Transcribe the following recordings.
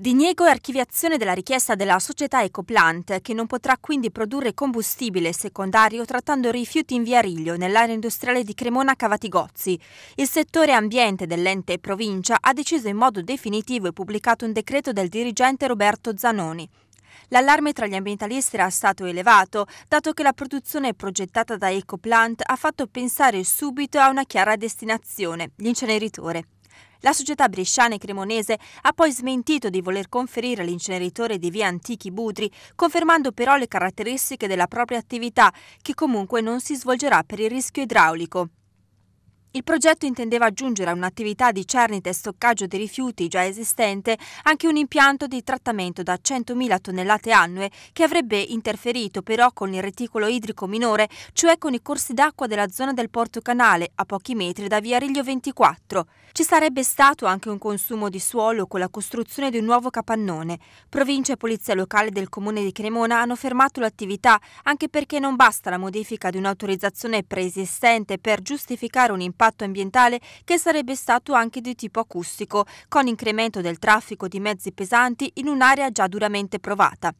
Diniego e archiviazione della richiesta della società Ecoplant, che non potrà quindi produrre combustibile secondario trattando rifiuti in via Riglio, nell'area industriale di Cremona Cavatigozzi. Il settore ambiente dell'ente provincia ha deciso in modo definitivo e pubblicato un decreto del dirigente Roberto Zanoni. L'allarme tra gli ambientalisti era stato elevato, dato che la produzione progettata da Ecoplant ha fatto pensare subito a una chiara destinazione, l'inceneritore. La società bresciana e cremonese ha poi smentito di voler conferire all'inceneritore di via Antichi Budri, confermando però le caratteristiche della propria attività, che comunque non si svolgerà per il rischio idraulico. Il progetto intendeva aggiungere a un'attività di cernita e stoccaggio dei rifiuti già esistente anche un impianto di trattamento da 100.000 tonnellate annue che avrebbe interferito però con il reticolo idrico minore, cioè con i corsi d'acqua della zona del Porto Canale, a pochi metri da via Riglio 24. Ci sarebbe stato anche un consumo di suolo con la costruzione di un nuovo capannone. Provincia e polizia locale del comune di Cremona hanno fermato l'attività anche perché non basta la modifica di un'autorizzazione preesistente per giustificare un impianto impatto ambientale che sarebbe stato anche di tipo acustico, con incremento del traffico di mezzi pesanti in un'area già duramente provata.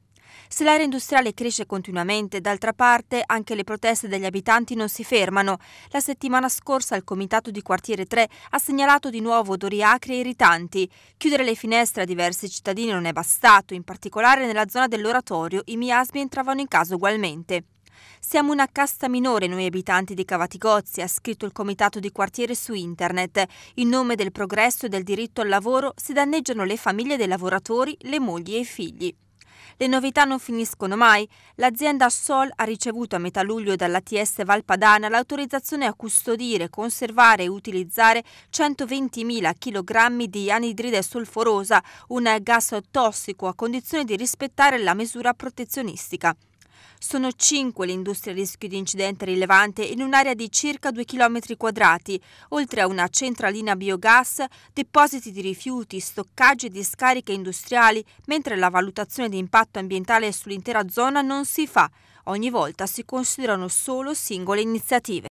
Se l'area industriale cresce continuamente, d'altra parte anche le proteste degli abitanti non si fermano. La settimana scorsa il comitato di quartiere 3 ha segnalato di nuovo odori acri e irritanti. Chiudere le finestre a diversi cittadini non è bastato, in particolare nella zona dell'oratorio i miasmi entravano in casa ugualmente. Siamo una casta minore noi abitanti di Cavatigozzi, ha scritto il comitato di quartiere su internet. In nome del progresso e del diritto al lavoro si danneggiano le famiglie dei lavoratori, le mogli e i figli. Le novità non finiscono mai. L'azienda Sol ha ricevuto a metà luglio dall'ATS Valpadana l'autorizzazione a custodire, conservare e utilizzare 120.000 kg di anidride solforosa, un gas tossico a condizione di rispettare la misura protezionistica. Sono cinque le industrie a rischio di incidente rilevante in un'area di circa 2 km quadrati, oltre a una centralina biogas, depositi di rifiuti, stoccaggi e discariche industriali, mentre la valutazione di impatto ambientale sull'intera zona non si fa. Ogni volta si considerano solo singole iniziative.